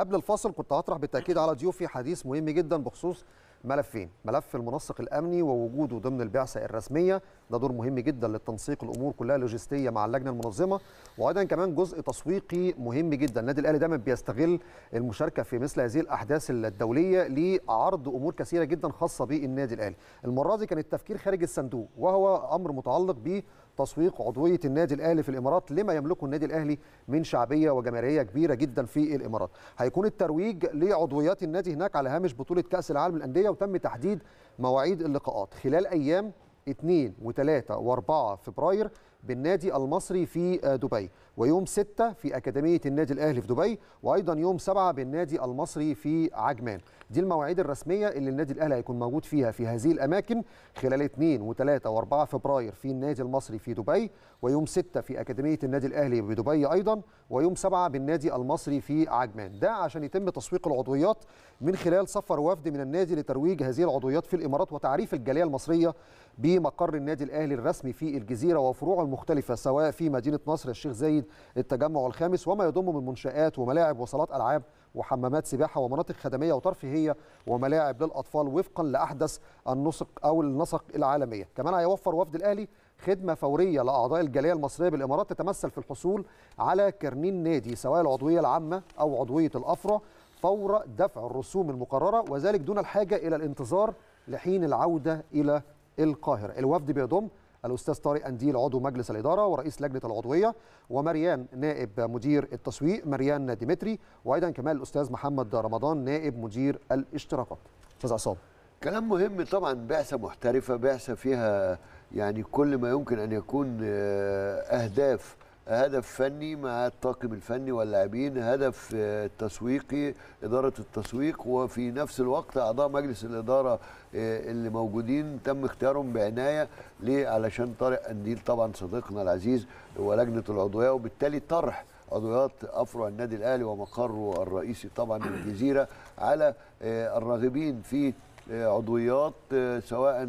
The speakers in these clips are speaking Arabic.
قبل الفاصل كنت هطرح بالتاكيد على ضيوفي حديث مهم جدا بخصوص ملفين ملف المنسق الامني ووجوده ضمن البعثه الرسميه ده دور مهم جدا للتنسيق الامور كلها لوجستيه مع اللجنه المنظمه وايضا كمان جزء تسويقي مهم جدا النادي الاهلي دايما بيستغل المشاركه في مثل هذه الاحداث الدوليه لعرض امور كثيره جدا خاصه بالنادي الاهلي المره دي كان التفكير خارج الصندوق وهو امر متعلق ب تسويق عضوية النادي الأهلي في الإمارات لما يملكه النادي الأهلي من شعبية وجماهيرية كبيرة جدا في الإمارات هيكون الترويج لعضويات النادي هناك على هامش بطولة كأس العالم للأندية وتم تحديد مواعيد اللقاءات خلال أيام 2 و3 و4 فبراير بالنادي المصري في دبي ويوم 6 في أكاديمية النادي الأهلي في دبي وأيضا يوم 7 بالنادي المصري في عجمان دي المواعيد الرسمية اللي النادي الأهلي هيكون موجود فيها في هذه الأماكن خلال 2 و3 و4 فبراير في النادي المصري في دبي ويوم 6 في أكاديمية النادي الأهلي بدبي أيضا ويوم 7 بالنادي المصري في عجمان ده عشان يتم تسويق العضويات من خلال سفر وفد من النادي لترويج هذه العضويات في الإمارات وتعريف الجالية المصرية بمقر النادي الأهلي الرسمي في الجزيرة وفروعه المختلفة سواء في مدينة نصر الشيخ زايد تجديد التجمع الخامس وما يضم من منشآت وملاعب وصالات ألعاب وحمامات سباحة ومناطق خدمية وترفيهية وملاعب للأطفال وفقا لأحدث النسق أو النسق العالمية كمان هيوفر وفد الأهلي خدمة فورية لأعضاء الجالية المصرية بالإمارات تتمثل في الحصول على كرنين نادي سواء العضوية العامة أو عضوية الأفرع فور دفع الرسوم المقررة وذلك دون الحاجة إلى الانتظار لحين العودة إلى القاهرة الوفد بيضم الاستاذ طارق انديل عضو مجلس الاداره ورئيس لجنه العضويه ومريان نائب مدير التسويق مريان ديمتري وايضا كمان الاستاذ محمد رمضان نائب مدير الاشتراكات استاذ عصام كلام مهم طبعا بعثه محترفه بعثه فيها يعني كل ما يمكن ان يكون آه، اهداف هدف فني مع الطاقم الفني واللاعبين هدف آه، تسويقي إدارة التسويق وفي نفس الوقت أعضاء مجلس الإدارة آه، اللي موجودين تم اختيارهم بعناية ليه علشان طارق قنديل طبعا صديقنا العزيز ولجنة العضوية وبالتالي طرح عضويات افرع النادي الاهلي ومقره الرئيسي طبعا الجزيره على آه، الراغبين في عضويات سواء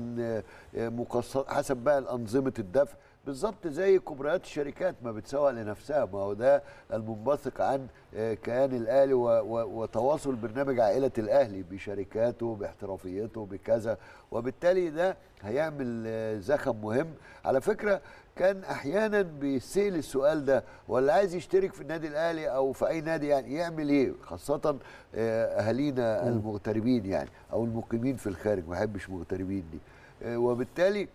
مقصر حسب بقى انظمه الدفع بالظبط زي كبريات الشركات ما بتسوق لنفسها ما هو ده المنبثق عن آه، كيان الاهلي وتواصل برنامج عائله الاهلي بشركاته باحترافيته بكذا وبالتالي ده هيعمل آه، زخم مهم على فكره كان احيانا بيسال السؤال ده ولا عايز يشترك في النادي الاهلي او في اي نادي يعني يعمل ايه خاصه آه، اهالينا المغتربين يعني او المقيمين في الخارج ما بحبش مغتربين دي وبالتالي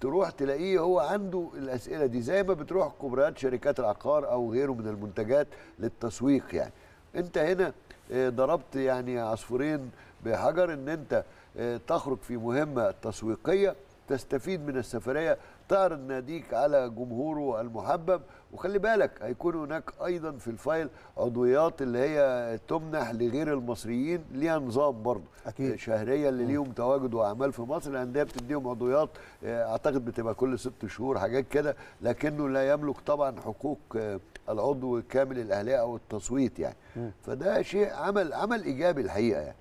تروح تلاقيه هو عنده الاسئله دي زي ما بتروح كبريات شركات العقار او غيره من المنتجات للتسويق يعني انت هنا آه، ضربت يعني عصفورين بحجر ان انت آه، تخرج في مهمه تسويقيه تستفيد من السفريه اختار ناديك على جمهوره المحبب وخلي بالك هيكون هناك ايضا في الفايل عضويات اللي هي تمنح لغير المصريين ليها نظام برضه أكيد. شهريه اللي ليهم تواجد واعمال في مصر الانديه بتديهم عضويات آه، اعتقد بتبقى كل ست شهور حاجات كده لكنه لا يملك طبعا حقوق آه، العضو الكامل الاهلي او التصويت يعني م. فده شيء عمل عمل ايجابي الحقيقه يعني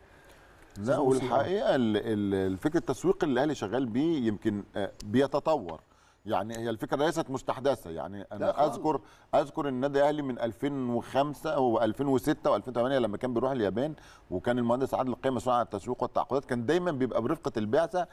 لا والحقيقه الفكر التسويق اللي الاهلي شغال بيه يمكن آه، بيتطور يعني هي الفكره ليست مستحدثه يعني انا اذكر اذكر النادي الاهلي من 2005 و2006 و2008 لما كان بيروح اليابان وكان المهندس عادل القيم مسؤول عن التسويق والتعاقدات كان دايما بيبقى برفقه البعثه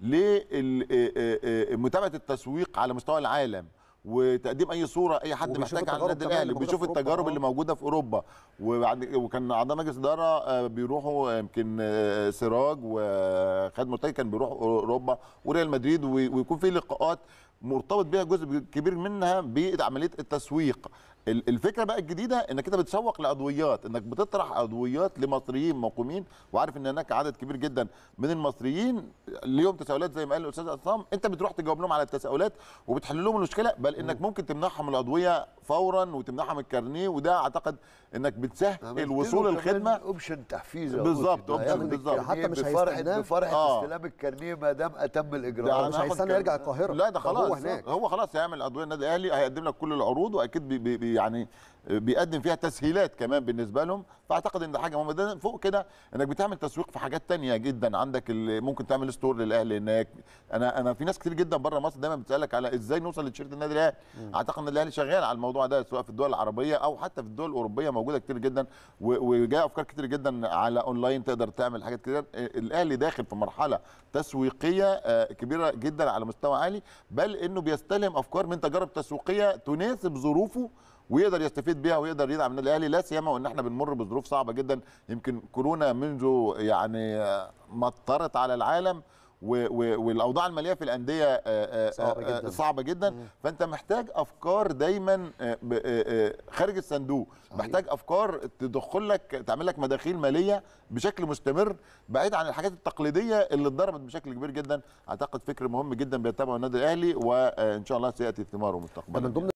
لمتابعه آه، آه، آه، التسويق على مستوى العالم وتقديم اي صوره اي حد محتاج على النادي الاهلي بيشوف التجارب اللي آه. موجوده في اوروبا وبعد وكان اعضاء مجلس اداره بيروحوا آه، يمكن آه، سراج وخالد مرتجي كان بيروح اوروبا وريال مدريد ويكون في لقاءات مرتبط بها جزء كبير منها بعمليه التسويق الفكره بقى الجديده انك انت بتسوق لادويات انك بتطرح ادويات لمصريين مقومين وعارف ان هناك عدد كبير جدا من المصريين ليهم تساؤلات زي ما قال الاستاذ عصام انت بتروح تجاوب لهم على التساؤلات وبتحل لهم المشكله بل انك ممكن تمنحهم الادويه فورا وتمنحهم من الكارنيه وده اعتقد انك بتسهل وصول الخدمه اوبشن تحفيز بالظبط اوبشن بالظبط حتى مش بفرح بفرح آه. استلام الكارنيه ما دام اتم الاجراءات مش هيستنى يرجع القاهره لا ده خلاص هو هناك هو خلاص هيعمل ادويه النادي الاهلي هيقدم لك كل العروض واكيد بي بي يعني بيقدم فيها تسهيلات كمان بالنسبه لهم فاعتقد ان ده حاجه مهمه فوق كده انك بتعمل تسويق في حاجات تانية جدا عندك ممكن تعمل ستور للاهلي هناك انا انا في ناس كتير جدا بره مصر دايما بتسالك على ازاي نوصل لتيشيرت النادي الاهلي اعتقد ان الاهلي شغال على الموضوع ده سواء في الدول العربيه او حتى في الدول الاوروبيه موجوده كتير جدا وجايه افكار كتير جدا على اونلاين تقدر تعمل حاجات كتير الاهلي داخل في مرحله تسويقيه كبيره جدا على مستوى عالي بل انه بيستلهم افكار من تجارب تسويقيه تناسب ظروفه ويقدر يستفيد بيها ويقدر يدعم النادي الاهلي لا سيما وان احنا بنمر بظروف صعبه جدا يمكن كورونا منذ يعني آه، مطرت على العالم والاوضاع الماليه في الانديه آه، آه، صعبه جدا, صعبة جدا. فانت محتاج افكار دايما خارج الصندوق محتاج افكار تدخل لك تعمل لك مداخيل ماليه بشكل مستمر بعيد عن الحاجات التقليديه اللي اتضربت بشكل كبير جدا اعتقد فكر مهم جدا بيتبعه النادي الاهلي وان شاء الله سياتي ثماره مستقبلا